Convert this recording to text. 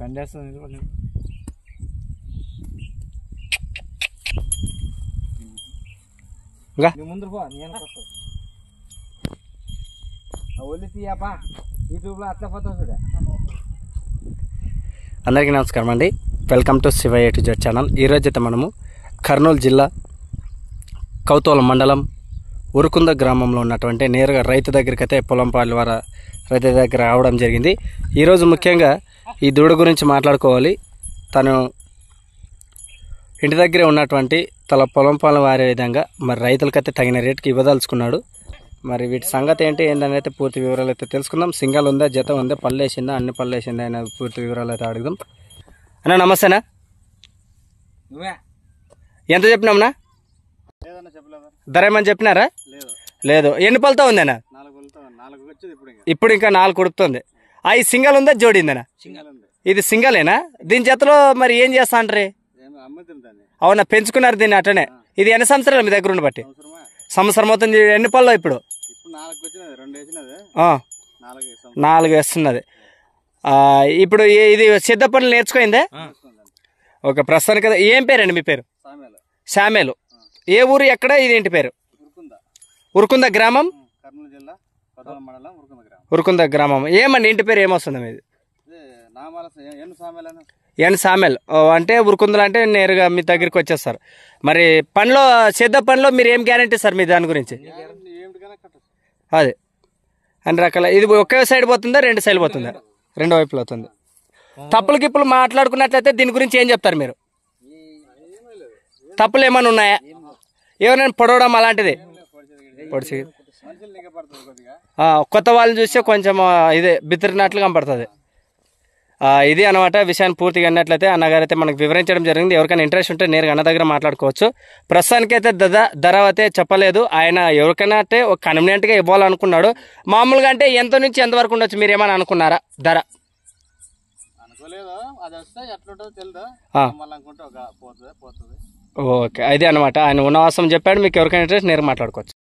పండేస్తుంది ముందు ఒళ్ళు తీయపా యూట్యూబ్లో అట్లా పోతావు అందరికీ నమస్కారం అండి welcome to Shivayya to Z channel ఈరోజైతే మనము కర్నూలు జిల్లా కౌతూల మండలం ఉరుకుంద గ్రామంలో ఉన్నటువంటి నేరుగా రైతు దగ్గరికి అయితే పొలంపాలి వారి రైతు దగ్గర రావడం జరిగింది ఈరోజు ముఖ్యంగా ఈ దూడ గురించి మాట్లాడుకోవాలి తను ఇంటి దగ్గరే ఉన్నటువంటి తల పాలు వారే విధంగా మరి రైతులకైతే తగిన రేటుకి ఇవ్వదలుచుకున్నాడు మరి వీటి సంగతి ఏంటి ఏంటని అయితే పూర్తి వివరాలు అయితే తెలుసుకుందాం సింగల్ ఉందా జత ఉందా పళ్ళు వేసిందా అన్ని పళ్ళు వేసిందా అనే పూర్తి వివరాలు అయితే అడుగుదాం అన్న నమస్తేనా ఎంత చెప్పినాంనా ధర ఏమని చెప్పినారా లేదు ఎన్ని పళ్ళతో ఉందేనా ఇప్పుడు ఇంకా నాలుగు కుడుపుతుంది ఆ ఈ సింగల్ ఉందా జోడిందేనా ఇది సింగలేనా దీని చేతలో మరి ఏం చేస్తా అంటారు అవునా పెంచుకున్నారు దీన్ని అట్టనే ఇది ఎన్ని సంవత్సరాలు మీ దగ్గర ఉండి బట్టి సంవత్సరం అవుతుంది ఎన్ని పళ్ళు ఇప్పుడు నాలుగు వేస్తున్నది ఇప్పుడు ఇది సిద్ధ పనులు నేర్చుకోయిందే ఓకే ప్రస్తుతానికి ఏం పేరండి మీ పేరు శామేలు ఏ ఊరు ఎక్కడ ఇదేంటి పేరు ఉరుకుంద గ్రామం ఉరుకుంద గ్రామం ఏమండి ఇంటి పేరు ఏమొస్తుంది మీది ఎన్ సామెల్ అంటే ఉరుకుందలు అంటే నేరుగా మీ దగ్గరికి వచ్చేస్తారు మరి పనిలో సిద్ధ పనిలో మీరు ఏం గ్యారంటీ సార్ మీ దాని గురించి అదే అన్ని రకాల ఇది ఒకే సైడ్ పోతుందా రెండు సైడ్ పోతుందా రెండు వైపులు అవుతుంది తప్పులు గిప్పులు మాట్లాడుకున్నట్లయితే దీని గురించి ఏం చెప్తారు మీరు తప్పులు ఏమైనా ఉన్నాయా ఎవరైనా పొడవడం అలాంటిది పొడిచి కొత్త వాళ్ళని చూస్తే కొంచెం ఇదే బిత్తిరినట్లు కనపడుతుంది ఇది అనమాట విషయాన్ని పూర్తిగా అన్నట్లయితే అన్నగారు అయితే మనకు వివరించడం జరిగింది ఎవరికైనా ఇంట్రెస్ట్ ఉంటే నేరుగా అన్న దగ్గర మాట్లాడుకోవచ్చు ప్రస్తుతానికి అయితే దద ధర అయితే చెప్పలేదు ఆయన ఎవరికైనా అంటే ఒక కన్వీనియంట్గా ఇవ్వాలనుకున్నాడు మామూలుగా అంటే ఎంత నుంచి ఎంతవరకు ఉండొచ్చు మీరు ఏమైనా అనుకున్నారా ధర అది వస్తే ఎట్లుంటుందో తెలియదు ఓకే అదే అనమాట ఆయన ఉన్న చెప్పాడు మీకు ఎవరికైనా ఇంట్రెస్ట్ నేను మాట్లాడుకోవచ్చు